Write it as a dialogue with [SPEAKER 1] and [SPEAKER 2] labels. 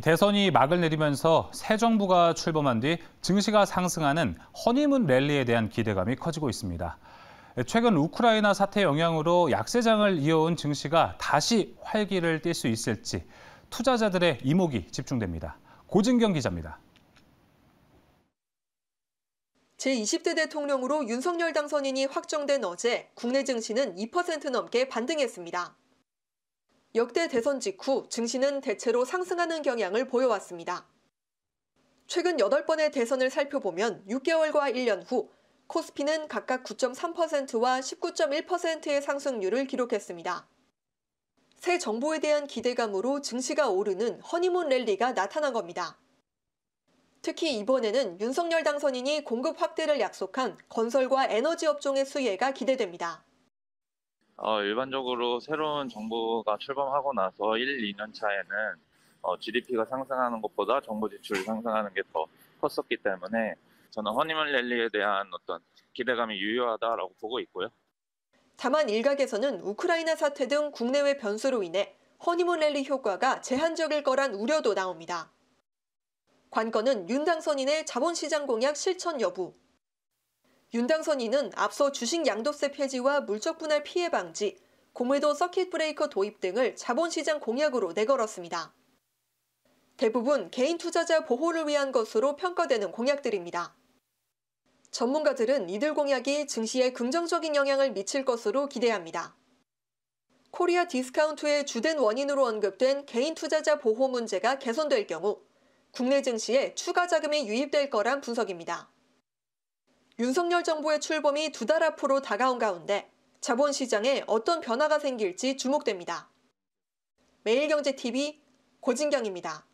[SPEAKER 1] 대선이 막을 내리면서 새 정부가 출범한 뒤 증시가 상승하는 허니문 랠리에 대한 기대감이 커지고 있습니다. 최근 우크라이나 사태 영향으로 약세장을 이어온 증시가 다시 활기를 띨 수 있을지 투자자들의 이목이 집중됩니다. 고진경 기자입니다.
[SPEAKER 2] 제20대 대통령으로 윤석열 당선인이 확정된 어제 국내 증시는 2% 넘게 반등했습니다. 역대 대선 직후 증시는 대체로 상승하는 경향을 보여왔습니다. 최근 8번의 대선을 살펴보면 6개월과 1년 후 코스피는 각각 9.3%와 19.1%의 상승률을 기록했습니다. 새정보에 대한 기대감으로 증시가 오르는 허니문 랠리가 나타난 겁니다. 특히 이번에는 윤석열 당선인이 공급 확대를 약속한 건설과 에너지 업종의 수혜가 기대됩니다.
[SPEAKER 3] 어, 일반적으로 새로운 정부가 출범하고 나서 1, 2년 차에는 어, GDP가 상승하는 것보다 정부 지출이 상승하는 게 더 컸었기 때문에 저는 허니문 랠리에 대한 어떤 기대감이 유효하다라고 보고 있고요.
[SPEAKER 2] 다만 일각에서는 우크라이나 사태 등 국내외 변수로 인해 허니문 랠리 효과가 제한적일 거란 우려도 나옵니다. 관건은 윤 당선인의 자본시장 공약 실천 여부, 윤당선인은 앞서 주식 양도세 폐지와 물적 분할 피해 방지, 고물도 서킷 브레이커 도입 등을 자본시장 공약으로 내걸었습니다. 대부분 개인 투자자 보호를 위한 것으로 평가되는 공약들입니다. 전문가들은 이들 공약이 증시에 긍정적인 영향을 미칠 것으로 기대합니다. 코리아 디스카운트의 주된 원인으로 언급된 개인 투자자 보호 문제가 개선될 경우 국내 증시에 추가 자금이 유입될 거란 분석입니다. 윤석열 정부의 출범이 두 달 앞으로 다가온 가운데 자본시장에 어떤 변화가 생길지 주목됩니다. 매일경제TV 고진경입니다.